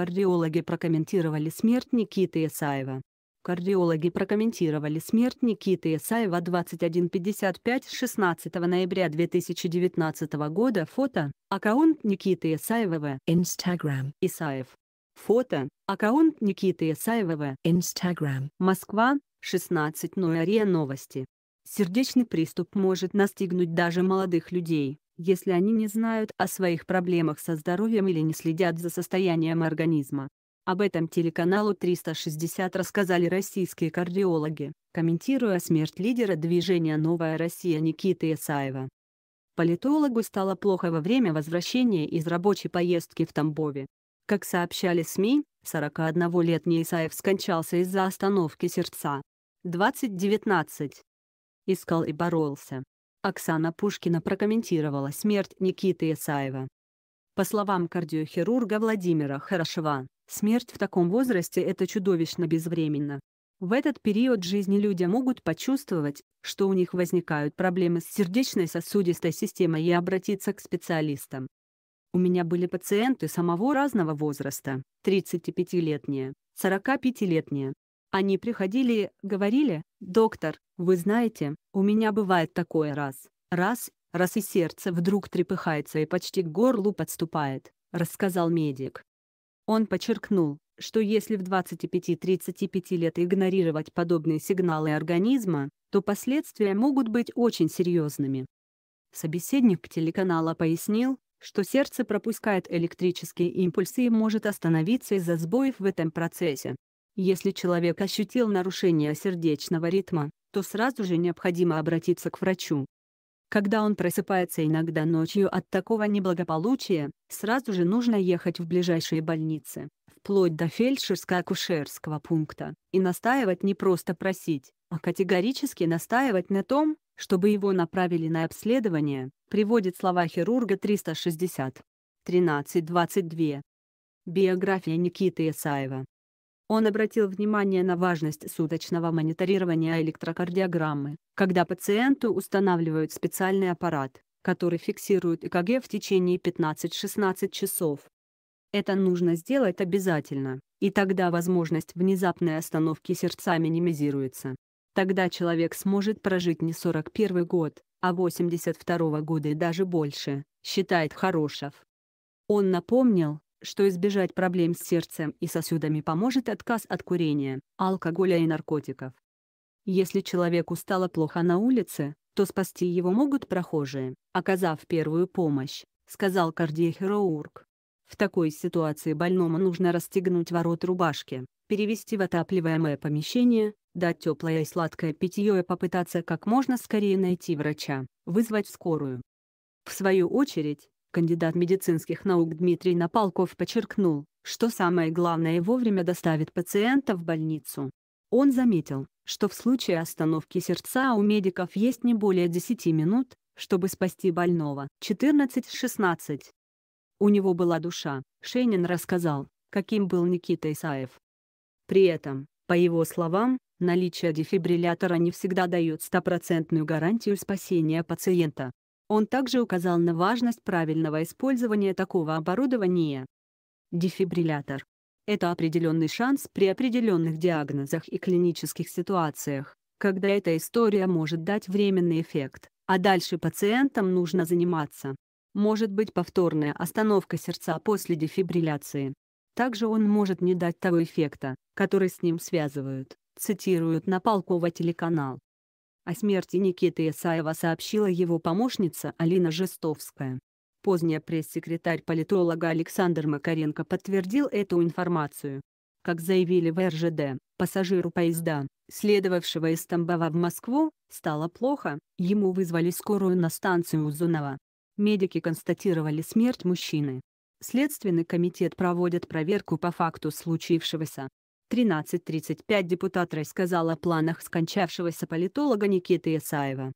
Кардиологи прокомментировали смерть Никиты Исаева. Кардиологи прокомментировали смерть Никиты Исаева 21.55 16 ноября 2019 года. Фото. Аккаунт Никиты Исаева в Instagram. Исаев. Фото. Аккаунт Никиты Исаева в Instagram. Москва. 16 ноября. Новости. Сердечный приступ может настигнуть даже молодых людей если они не знают о своих проблемах со здоровьем или не следят за состоянием организма. Об этом телеканалу 360 рассказали российские кардиологи, комментируя смерть лидера движения «Новая Россия» Никиты Исаева. Политологу стало плохо во время возвращения из рабочей поездки в Тамбове. Как сообщали СМИ, 41-летний Исаев скончался из-за остановки сердца. 2019. Искал и боролся. Оксана Пушкина прокомментировала смерть Никиты Исаева. По словам кардиохирурга Владимира Хорошева, смерть в таком возрасте – это чудовищно безвременно. В этот период жизни люди могут почувствовать, что у них возникают проблемы с сердечной сосудистой системой и обратиться к специалистам. У меня были пациенты самого разного возраста – 35-летние, 45-летние, они приходили, говорили, «Доктор, вы знаете, у меня бывает такое раз, раз, раз и сердце вдруг трепыхается и почти к горлу подступает», — рассказал медик. Он подчеркнул, что если в 25-35 лет игнорировать подобные сигналы организма, то последствия могут быть очень серьезными. Собеседник телеканала пояснил, что сердце пропускает электрические импульсы и может остановиться из-за сбоев в этом процессе. Если человек ощутил нарушение сердечного ритма, то сразу же необходимо обратиться к врачу. Когда он просыпается иногда ночью от такого неблагополучия, сразу же нужно ехать в ближайшие больницы, вплоть до фельдшерско-акушерского пункта, и настаивать не просто просить, а категорически настаивать на том, чтобы его направили на обследование, приводит слова хирурга 360. 13.22. Биография Никиты Исаева он обратил внимание на важность суточного мониторирования электрокардиограммы, когда пациенту устанавливают специальный аппарат, который фиксирует ЭКГ в течение 15-16 часов. Это нужно сделать обязательно, и тогда возможность внезапной остановки сердца минимизируется. Тогда человек сможет прожить не 41 год, а 82 года и даже больше, считает Хорошев. Он напомнил, что избежать проблем с сердцем и сосудами поможет отказ от курения, алкоголя и наркотиков. Если человеку стало плохо на улице, то спасти его могут прохожие, оказав первую помощь, сказал кардиохирург. В такой ситуации больному нужно расстегнуть ворот рубашки, перевести в отапливаемое помещение, дать теплое и сладкое питье и попытаться как можно скорее найти врача, вызвать скорую. В свою очередь, Кандидат медицинских наук Дмитрий Напалков подчеркнул, что самое главное вовремя доставит пациента в больницу. Он заметил, что в случае остановки сердца у медиков есть не более 10 минут, чтобы спасти больного. 14-16. У него была душа, Шенин рассказал, каким был Никита Исаев. При этом, по его словам, наличие дефибриллятора не всегда дает стопроцентную гарантию спасения пациента. Он также указал на важность правильного использования такого оборудования. Дефибриллятор. Это определенный шанс при определенных диагнозах и клинических ситуациях, когда эта история может дать временный эффект, а дальше пациентам нужно заниматься. Может быть повторная остановка сердца после дефибрилляции. Также он может не дать того эффекта, который с ним связывают, цитируют на Полкова телеканал. О смерти Никиты Исаева сообщила его помощница Алина Жестовская. Позднее пресс-секретарь политолога Александр Макаренко подтвердил эту информацию. Как заявили в РЖД, пассажиру поезда, следовавшего из Тамбова в Москву, стало плохо, ему вызвали скорую на станцию Узунова. Медики констатировали смерть мужчины. Следственный комитет проводит проверку по факту случившегося. 13.35 депутат рассказал о планах скончавшегося политолога Никиты Исаева.